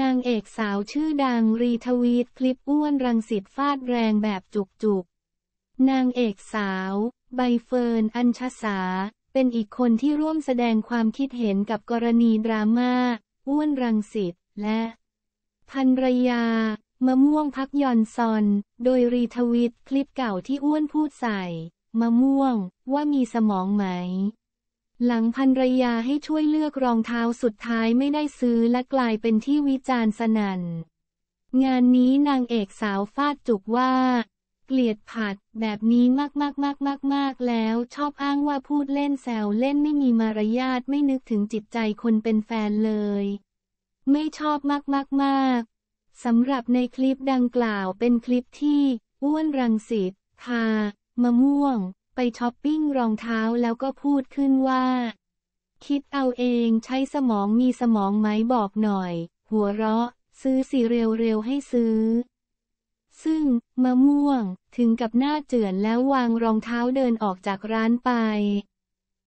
นางเอกสาวชื่อดังรีทวีตคลิปอ้วนรังสิตฟาดแรงแบบจุกๆ นางเอกสาว ใบเฟิร์นอัญชสา เป็นอีกคนที่ร่วมแสดงความคิดเห็นกับกรณีดราม่าอ้วนรังสิตและพันรยา มะม่วงพักยอนซอน โดยรีทวีตคลิปเก่าที่อ้วนพูดใส่ มะม่วง ว่ามีสมองไหมหลังพันรยาให้ช่วยเลือกรองเท้าสุดท้ายไม่ได้ซื้อและกลายเป็นที่วิจารณ์สนัน่นงานนี้นางเอกสาวฟาดจุกว่า เกลียดผัดแบบนี้มากมากมากมากมากแล้วชอบอ้างว่าพูดเล่นแซวเล่นไม่มีมารยาทไม่นึกถึงจิตใจคนเป็นแฟนเลย ไม่ชอบมากมากมากสำหรับในคลิปดังกล่าวเป็นคลิปที่ อ้วนรังสิตทามะม่วงไปช้อปปิ้งรองเท้าแล้วก็พูดขึ้นว่า คิดเอาเองใช้สมองมีสมองไหมบอกหน่อย หัวเราะ ซื้อสีเร็วๆให้ซื้อ ซึ่ง มะม่วงถึงกับหน้าเจือนแล้ววางรองเท้าเดินออกจากร้านไป